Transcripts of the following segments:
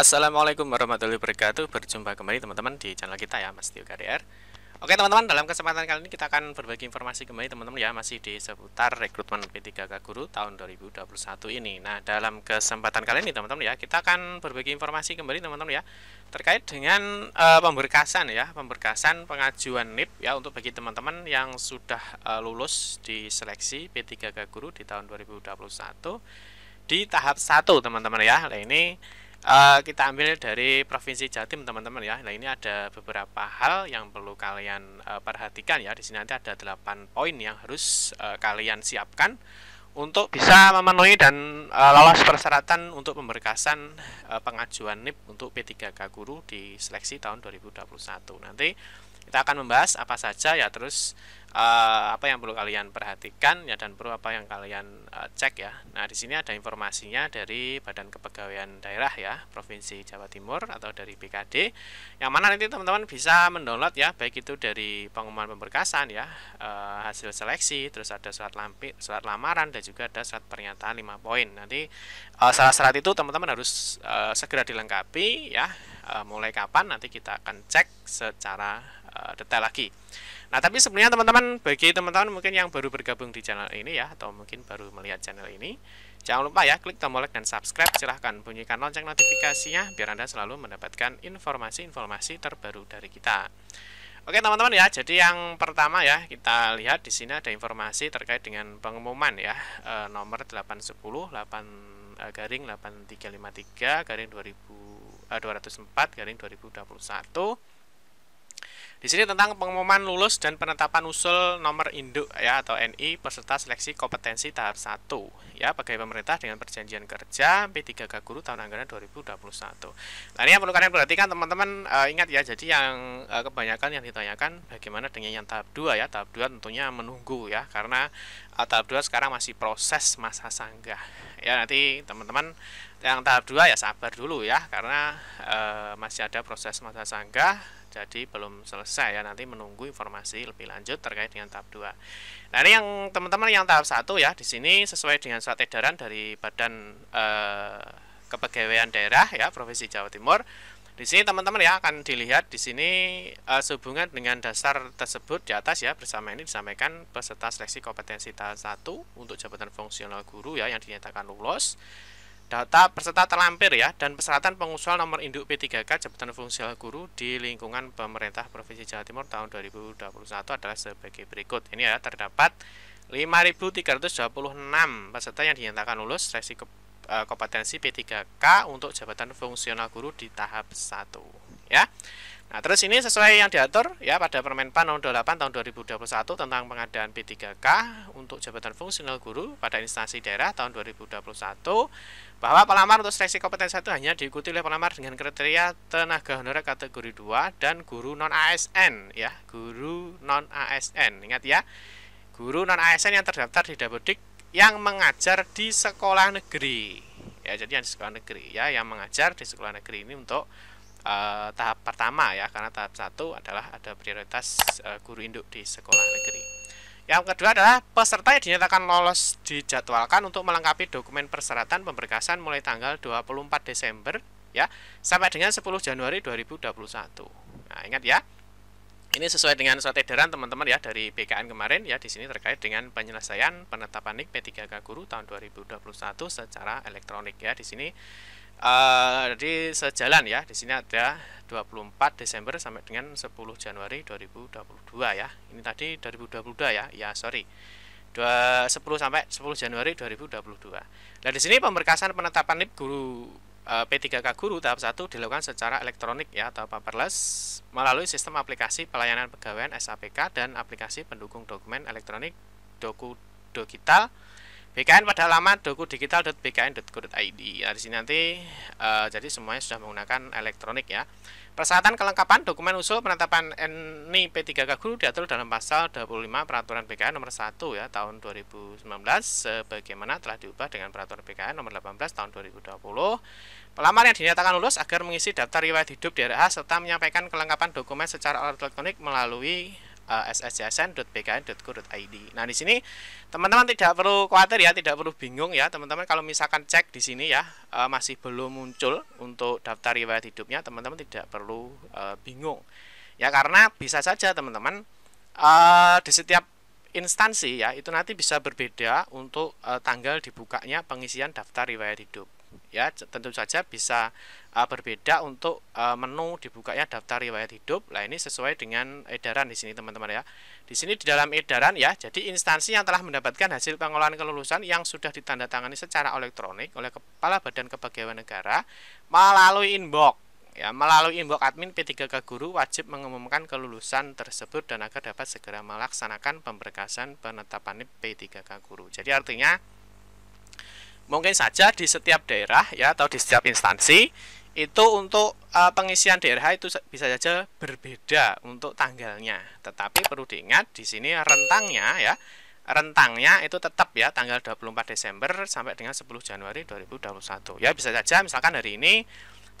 Assalamualaikum warahmatullahi wabarakatuh Berjumpa kembali teman-teman di channel kita ya Mas Tio KDR Oke teman-teman dalam kesempatan kali ini kita akan berbagi informasi kembali teman-teman ya Masih di seputar rekrutmen P3K Guru tahun 2021 ini Nah dalam kesempatan kali ini teman-teman ya Kita akan berbagi informasi kembali teman-teman ya Terkait dengan e, pemberkasan ya Pemberkasan pengajuan NIP ya Untuk bagi teman-teman yang sudah e, lulus di seleksi P3K Guru di tahun 2021 Di tahap 1 teman-teman ya Nah ini Eh, kita ambil dari provinsi Jatim teman-teman ya. Nah ini ada beberapa hal yang perlu kalian uh, perhatikan ya. Di sini nanti ada 8 poin yang harus uh, kalian siapkan untuk bisa memenuhi dan uh, lolos persyaratan untuk pemberkasan uh, pengajuan NIP untuk P3K guru di seleksi tahun 2021. Nanti kita akan membahas apa saja ya terus uh, apa yang perlu kalian perhatikan ya dan perlu apa yang kalian uh, cek ya. Nah, di sini ada informasinya dari Badan Kepegawaian Daerah ya, Provinsi Jawa Timur atau dari BKD. Yang mana nanti teman-teman bisa mendownload ya, baik itu dari pengumuman pemberkasan ya, uh, hasil seleksi, terus ada surat lampir surat lamaran dan juga ada surat pernyataan 5 poin. Nanti uh, salah syarat itu teman-teman harus uh, segera dilengkapi ya. mulai kapan nanti kita akan cek secara Eh, detail lagi. Nah, tapi sebenarnya teman-teman, bagi teman-teman mungkin yang baru bergabung di channel ini ya, atau mungkin baru melihat channel ini, jangan lupa ya, klik tombol like dan subscribe. Silahkan bunyikan lonceng notifikasinya, biar Anda selalu mendapatkan informasi-informasi terbaru dari kita. Oke teman-teman ya, jadi yang pertama ya, kita lihat di sini ada informasi terkait dengan pengumuman ya, eh, nomor 810, 8 eh, garing 8353, garing 2000, 204, garing 2021, di sini tentang pengumuman lulus dan penetapan usul nomor induk ya atau NI peserta seleksi kompetensi tahap 1 ya pegawai pemerintah dengan perjanjian kerja P3K guru tahun anggaran 2021. Nah, ini yang perlu kalian perhatikan teman-teman uh, ingat ya jadi yang uh, kebanyakan yang ditanyakan bagaimana dengan yang tahap 2 ya. Tahap 2 tentunya menunggu ya karena uh, tahap 2 sekarang masih proses masa sanggah. Ya nanti teman-teman yang tahap 2 ya sabar dulu ya karena e, masih ada proses masa sanggah jadi belum selesai ya nanti menunggu informasi lebih lanjut terkait dengan tahap 2 nah ini yang teman-teman yang tahap 1 ya di sini sesuai dengan surat edaran dari Badan eh, Kepegawaian Daerah ya Provinsi Jawa Timur di sini teman-teman ya akan dilihat di sini eh, sehubungan dengan dasar tersebut di atas ya bersama ini disampaikan peserta seleksi kompetensi tahap 1 untuk jabatan fungsional guru ya yang dinyatakan lulus Data peserta terlampir ya dan persyaratan pengusul nomor induk P3K jabatan fungsional guru di lingkungan pemerintah Provinsi Jawa Timur tahun 2021 adalah sebagai berikut. Ini ya terdapat 5.326 peserta yang dinyatakan lulus seleksi e, kompetensi P3K untuk jabatan fungsional guru di tahap 1 ya. Nah, terus ini sesuai yang diatur ya pada Permenpan nomor 28 tahun 2021 tentang pengadaan P3K untuk jabatan fungsional guru pada instansi daerah tahun 2021 bahwa pelamar untuk seleksi kompetensi itu hanya diikuti oleh pelamar dengan kriteria tenaga honorer kategori 2 dan guru non ASN ya, guru non ASN. Ingat ya, guru non ASN yang terdaftar di Dapodik yang mengajar di sekolah negeri. Ya, jadi yang di sekolah negeri ya yang mengajar di sekolah negeri ini untuk uh, tahap pertama ya karena tahap satu adalah ada prioritas uh, guru induk di sekolah negeri. Yang kedua adalah peserta yang dinyatakan lolos dijadwalkan untuk melengkapi dokumen persyaratan pemberkasan mulai tanggal 24 Desember ya sampai dengan 10 Januari 2021. Nah, ingat ya. Ini sesuai dengan surat edaran teman-teman ya dari BKN kemarin ya di sini terkait dengan penyelesaian penetapan NIK P3K guru tahun 2021 secara elektronik ya di sini Uh, jadi sejalan ya. Di sini ada 24 Desember sampai dengan 10 Januari 2022 ya. Ini tadi 2022 ya. Ya, sorry. dua 10 sampai 10 Januari 2022. Nah, di sini pemberkasan penetapan NIP guru eh, P3K guru tahap 1 dilakukan secara elektronik ya atau paperless melalui sistem aplikasi pelayanan pegawai SAPK dan aplikasi pendukung dokumen elektronik doku digital BKN pada laman dokudigital.bkn.go.id. Nah, di sini nanti uh, jadi semuanya sudah menggunakan elektronik ya. Persyaratan kelengkapan dokumen usul penetapan NIP 3K guru diatur dalam pasal 25 Peraturan BKN nomor 1 ya tahun 2019 sebagaimana telah diubah dengan Peraturan BKN nomor 18 tahun 2020. Pelamar yang dinyatakan lulus agar mengisi daftar riwayat hidup di RH serta menyampaikan kelengkapan dokumen secara elektronik melalui uh, Nah, di sini teman-teman tidak perlu khawatir ya, tidak perlu bingung ya, teman-teman kalau misalkan cek di sini ya, eh, masih belum muncul untuk daftar riwayat hidupnya, teman-teman tidak perlu eh, bingung. Ya, karena bisa saja teman-teman di setiap instansi ya, itu nanti bisa berbeda untuk tanggal dibukanya pengisian daftar riwayat hidup ya tentu saja bisa uh, berbeda untuk uh, menu dibukanya daftar riwayat hidup. lah ini sesuai dengan edaran di sini teman-teman ya. Di sini di dalam edaran ya, jadi instansi yang telah mendapatkan hasil pengolahan kelulusan yang sudah ditandatangani secara elektronik oleh Kepala Badan Kepegawaian Negara melalui inbox ya melalui inbox admin P3K Guru wajib mengumumkan kelulusan tersebut dan agar dapat segera melaksanakan pemberkasan penetapan P3K Guru. Jadi artinya mungkin saja di setiap daerah ya atau di setiap instansi itu untuk uh, pengisian DRH itu bisa saja berbeda untuk tanggalnya. Tetapi perlu diingat di sini rentangnya ya. Rentangnya itu tetap ya tanggal 24 Desember sampai dengan 10 Januari 2021. Ya bisa saja misalkan hari ini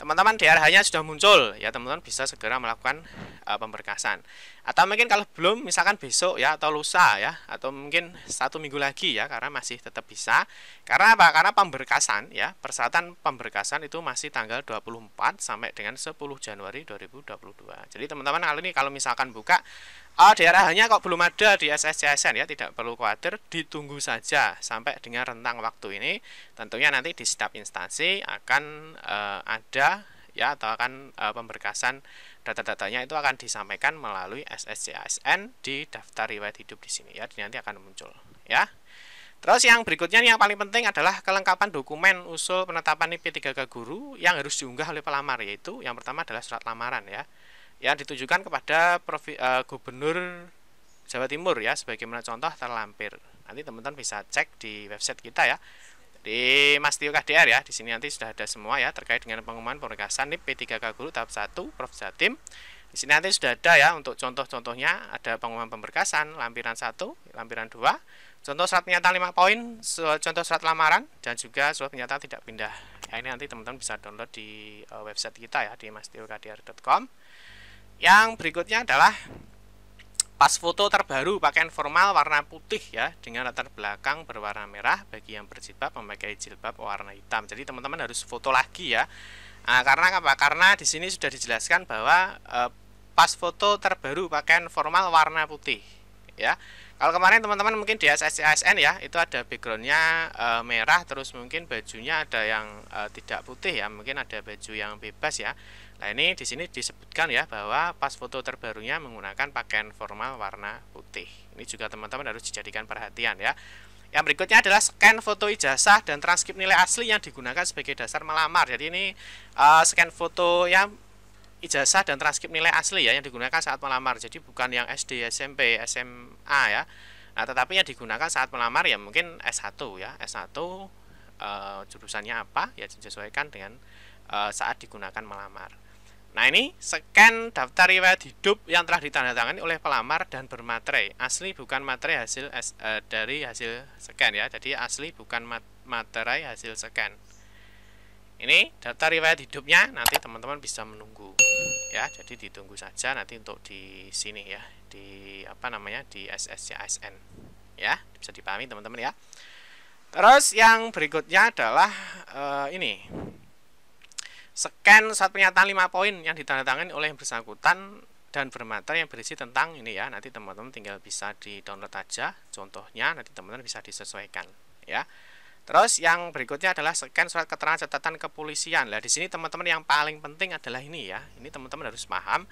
teman-teman DRH-nya sudah muncul ya teman-teman bisa segera melakukan uh, pemberkasan atau mungkin kalau belum misalkan besok ya atau lusa ya atau mungkin satu minggu lagi ya karena masih tetap bisa karena apa karena pemberkasan ya persyaratan pemberkasan itu masih tanggal 24 sampai dengan 10 Januari 2022 jadi teman-teman kali ini kalau misalkan buka Oh, daerahnya kok belum ada di SSCSN ya, tidak perlu khawatir, ditunggu saja sampai dengan rentang waktu ini. Tentunya nanti di setiap instansi akan uh, ada ya atau akan e, pemberkasan data-datanya itu akan disampaikan melalui SSCSN di daftar riwayat hidup di sini ya nanti akan muncul ya terus yang berikutnya yang paling penting adalah kelengkapan dokumen usul penetapan IP 3K guru yang harus diunggah oleh pelamar yaitu yang pertama adalah surat lamaran ya yang ditujukan kepada provi, uh, gubernur Jawa Timur ya sebagaimana contoh terlampir. Nanti teman-teman bisa cek di website kita ya di Mas Tio KDR ya. Di sini nanti sudah ada semua ya terkait dengan pengumuman pemberkasan NIP P3K Guru tahap 1 Prof Jatim. Di sini nanti sudah ada ya untuk contoh-contohnya ada pengumuman pemberkasan lampiran 1, lampiran 2, contoh surat pernyataan 5 poin, contoh surat lamaran dan juga surat pernyataan tidak pindah. Ya, ini nanti teman-teman bisa download di eh, website kita ya di mastiokdr.com. Yang berikutnya adalah pas foto terbaru pakaian formal warna putih ya dengan latar belakang berwarna merah bagi yang berjilbab memakai jilbab warna hitam. Jadi teman-teman harus foto lagi ya. Nah, karena apa? Karena di sini sudah dijelaskan bahwa eh, pas foto terbaru pakaian formal warna putih ya. Kalau kemarin teman-teman mungkin di SSCSN ya, itu ada backgroundnya e, merah, terus mungkin bajunya ada yang e, tidak putih ya, mungkin ada baju yang bebas ya. Nah ini di sini disebutkan ya bahwa pas foto terbarunya menggunakan pakaian formal warna putih. Ini juga teman-teman harus dijadikan perhatian ya. Yang berikutnya adalah scan foto ijazah dan transkrip nilai asli yang digunakan sebagai dasar melamar. Jadi ini uh, scan foto yang ijazah dan transkrip nilai asli ya yang digunakan saat melamar. Jadi bukan yang SD, SMP, SMA ya. Nah, tetapi yang digunakan saat melamar ya mungkin S1 ya. S1 uh, eh, jurusannya apa ya disesuaikan dengan uh, saat digunakan melamar. Nah ini scan daftar riwayat hidup yang telah ditandatangani oleh pelamar dan bermaterai asli bukan materai hasil e, dari hasil scan ya jadi asli bukan mat materai hasil scan ini daftar riwayat hidupnya nanti teman-teman bisa menunggu ya jadi ditunggu saja nanti untuk di sini ya di apa namanya di SSCASN ya, ya bisa dipahami teman-teman ya terus yang berikutnya adalah e, ini scan surat pernyataan 5 poin yang ditandatangani oleh yang bersangkutan dan bermater yang berisi tentang ini ya. Nanti teman-teman tinggal bisa di-download aja contohnya nanti teman-teman bisa disesuaikan ya. Terus yang berikutnya adalah scan surat keterangan catatan kepolisian. Lah di sini teman-teman yang paling penting adalah ini ya. Ini teman-teman harus paham.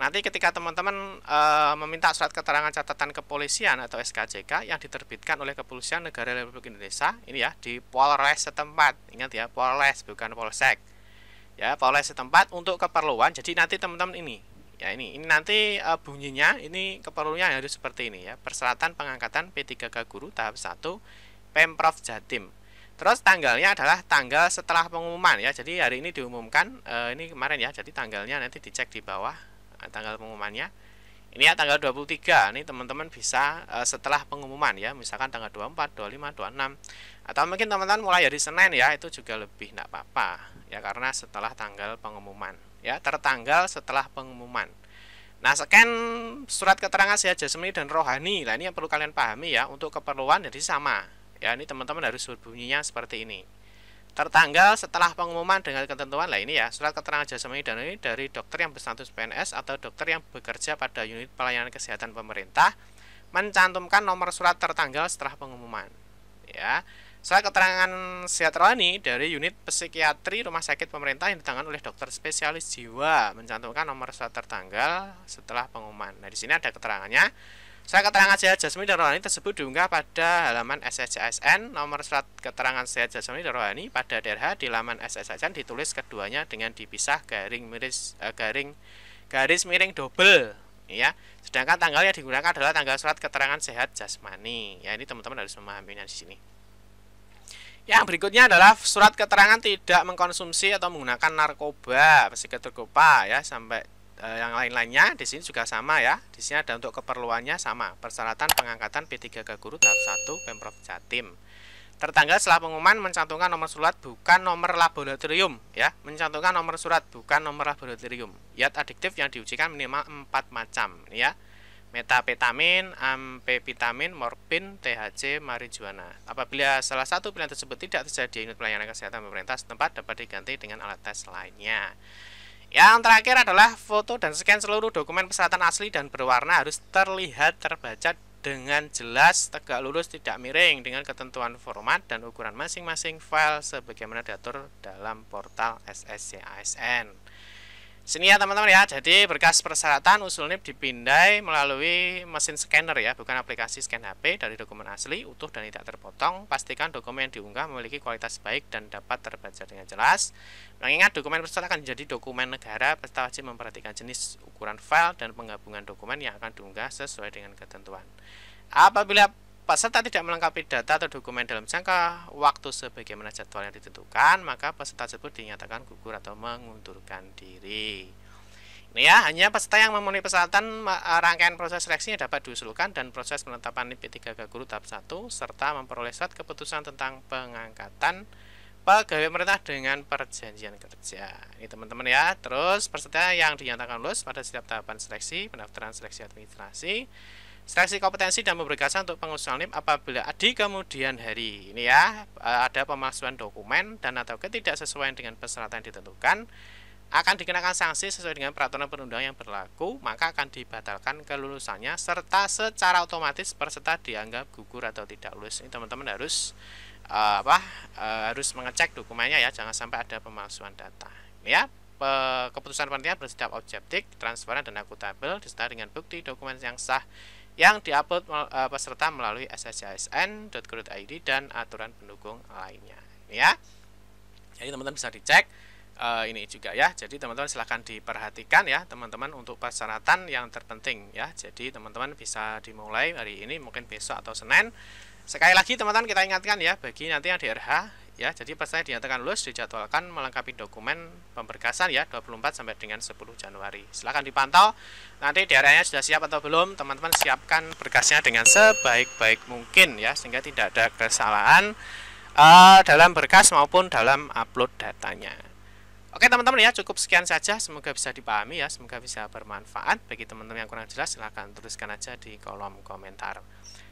Nanti ketika teman-teman e, meminta surat keterangan catatan kepolisian atau SKCK yang diterbitkan oleh Kepolisian Negara Republik Indonesia, ini ya di Polres setempat. Ingat ya, Polres bukan Polsek ya poleh setempat untuk keperluan jadi nanti teman-teman ini ya ini ini nanti uh, bunyinya ini keperluannya harus seperti ini ya persyaratan pengangkatan P3K guru tahap 1 Pemprov Jatim terus tanggalnya adalah tanggal setelah pengumuman ya jadi hari ini diumumkan uh, ini kemarin ya jadi tanggalnya nanti dicek di bawah eh, tanggal pengumumannya ini ya tanggal 23 nih teman-teman bisa e, setelah pengumuman ya misalkan tanggal 24 25 26 atau mungkin teman-teman mulai dari Senin ya itu juga lebih tidak apa-apa ya karena setelah tanggal pengumuman ya tertanggal setelah pengumuman nah scan surat keterangan sehat jasmani dan rohani lah ini yang perlu kalian pahami ya untuk keperluan jadi sama ya ini teman-teman harus berbunyinya seperti ini tertanggal setelah pengumuman dengan ketentuan lah ini ya surat keterangan jasa dan ini dari dokter yang berstatus PNS atau dokter yang bekerja pada unit pelayanan kesehatan pemerintah mencantumkan nomor surat tertanggal setelah pengumuman ya surat keterangan sehat rohani dari unit psikiatri rumah sakit pemerintah yang ditangani oleh dokter spesialis jiwa mencantumkan nomor surat tertanggal setelah pengumuman nah di sini ada keterangannya saya keterangan sehat jasmani dan rohani tersebut diunggah pada halaman SSJSN nomor surat keterangan sehat jasmani dan rohani pada DRH di laman SSJSN ditulis keduanya dengan dipisah garing miris eh, garing garis miring double ya. Sedangkan tanggal yang digunakan adalah tanggal surat keterangan sehat jasmani. Ya ini teman-teman harus memahaminya di sini. Yang berikutnya adalah surat keterangan tidak mengkonsumsi atau menggunakan narkoba, psikotropa ya sampai Eh, yang lain-lainnya di sini juga sama ya. Di sini ada untuk keperluannya sama. Persyaratan pengangkatan P3K guru tahap 1 Pemprov Jatim. Tertanggal setelah pengumuman mencantumkan nomor surat bukan nomor laboratorium ya. Mencantumkan nomor surat bukan nomor laboratorium. yat adiktif yang diujikan minimal 4 macam ya. Metapetamin, ampevitamin, morfin, THC, marijuana. Apabila salah satu pilihan tersebut tidak terjadi unit pelayanan kesehatan pemerintah setempat dapat diganti dengan alat tes lainnya. Yang terakhir adalah foto dan scan seluruh dokumen persyaratan asli dan berwarna harus terlihat terbaca dengan jelas, tegak lurus, tidak miring dengan ketentuan format dan ukuran masing-masing file sebagaimana diatur dalam portal SSCASN. Sini ya teman-teman ya. Jadi berkas persyaratan usul NIP dipindai melalui mesin scanner ya, bukan aplikasi scan HP dari dokumen asli utuh dan tidak terpotong. Pastikan dokumen yang diunggah memiliki kualitas baik dan dapat terbaca dengan jelas. Mengingat dokumen persyaratan akan menjadi dokumen negara, peserta wajib memperhatikan jenis ukuran file dan penggabungan dokumen yang akan diunggah sesuai dengan ketentuan. Apabila peserta tidak melengkapi data atau dokumen dalam jangka waktu sebagaimana jadwal yang ditentukan, maka peserta tersebut dinyatakan gugur atau mengundurkan diri. Ini ya, hanya peserta yang memenuhi persyaratan eh, rangkaian proses seleksinya dapat diusulkan dan proses penetapan NIP 3K Guru tahap 1 serta memperoleh surat keputusan tentang pengangkatan pegawai pemerintah dengan perjanjian kerja. Ini teman-teman ya. Terus peserta yang dinyatakan lulus pada setiap tahapan seleksi, pendaftaran seleksi administrasi, seleksi kompetensi dan pemberkasan untuk pengusulan NIM apabila di kemudian hari ini ya eh, ada pemalsuan dokumen dan atau ketidaksesuaian dengan persyaratan yang ditentukan akan dikenakan sanksi sesuai dengan peraturan perundang yang berlaku maka akan dibatalkan kelulusannya serta secara otomatis peserta dianggap gugur atau tidak lulus ini teman-teman harus uh, apa uh, harus mengecek dokumennya ya jangan sampai ada pemalsuan data ini ya keputusan panitia bersikap objektif, transparan dan akuntabel disertai dengan bukti dokumen yang sah yang diupload eh, peserta melalui sshsn.go.id dan aturan pendukung lainnya ya jadi teman-teman bisa dicek uh, ini juga ya jadi teman-teman silahkan diperhatikan ya teman-teman untuk persyaratan yang terpenting ya jadi teman-teman bisa dimulai hari ini mungkin besok atau Senin sekali lagi teman-teman kita ingatkan ya bagi nanti yang DRH ya. Jadi pas saya dinyatakan lulus dijadwalkan melengkapi dokumen pemberkasan ya 24 sampai dengan 10 Januari. Silahkan dipantau nanti daerahnya sudah siap atau belum. Teman-teman siapkan berkasnya dengan sebaik-baik mungkin ya sehingga tidak ada kesalahan uh, dalam berkas maupun dalam upload datanya. Oke teman-teman ya cukup sekian saja semoga bisa dipahami ya semoga bisa bermanfaat bagi teman-teman yang kurang jelas silahkan tuliskan aja di kolom komentar.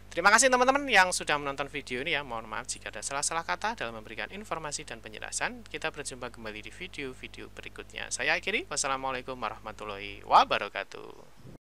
Terima kasih teman-teman yang sudah menonton video ini ya. Mohon maaf jika ada salah-salah kata dalam memberikan informasi dan penjelasan. Kita berjumpa kembali di video-video berikutnya. Saya akhiri. Wassalamualaikum warahmatullahi wabarakatuh.